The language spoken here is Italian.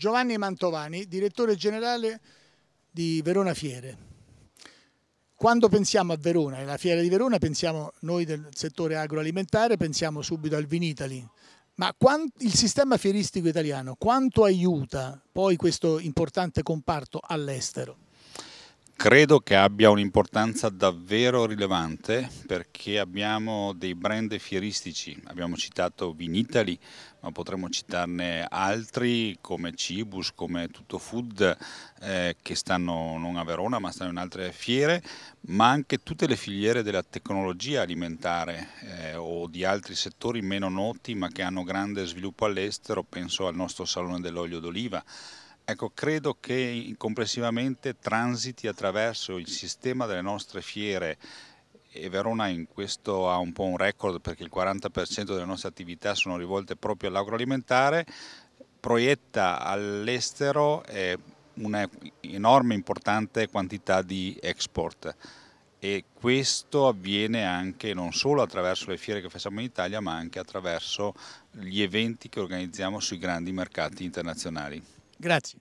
Giovanni Mantovani, direttore generale di Verona Fiere. Quando pensiamo a Verona e alla Fiera di Verona, pensiamo noi del settore agroalimentare, pensiamo subito al Vinitali, ma il sistema fieristico italiano quanto aiuta poi questo importante comparto all'estero? credo che abbia un'importanza davvero rilevante perché abbiamo dei brand fieristici, abbiamo citato Vinitali, ma potremmo citarne altri come Cibus, come Tutto Food eh, che stanno non a Verona ma stanno in altre fiere, ma anche tutte le filiere della tecnologia alimentare eh, o di altri settori meno noti ma che hanno grande sviluppo all'estero, penso al nostro Salone dell'Olio d'Oliva Ecco, credo che complessivamente transiti attraverso il sistema delle nostre fiere e Verona in questo ha un po' un record perché il 40% delle nostre attività sono rivolte proprio all'agroalimentare, proietta all'estero un'enorme importante quantità di export e questo avviene anche non solo attraverso le fiere che facciamo in Italia ma anche attraverso gli eventi che organizziamo sui grandi mercati internazionali. Grazie.